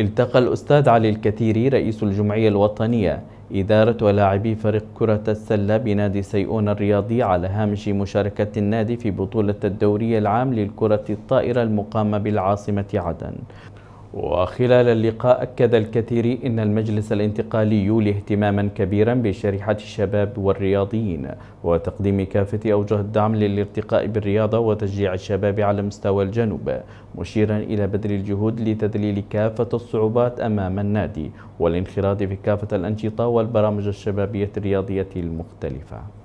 التقى الأستاذ علي الكثيري رئيس الجمعية الوطنية إدارة ولاعبي فريق كرة السلة بنادي سيئون الرياضي على هامش مشاركة النادي في بطولة الدوري العام للكرة الطائرة المقامة بالعاصمة عدن وخلال اللقاء أكد الكثير أن المجلس الانتقالي يولي اهتماما كبيرا بشريحة الشباب والرياضيين وتقديم كافة أوجه الدعم للارتقاء بالرياضة وتشجيع الشباب على مستوى الجنوب مشيرا إلى بذل الجهود لتذليل كافة الصعوبات أمام النادي والانخراط في كافة الأنشطة والبرامج الشبابية الرياضية المختلفة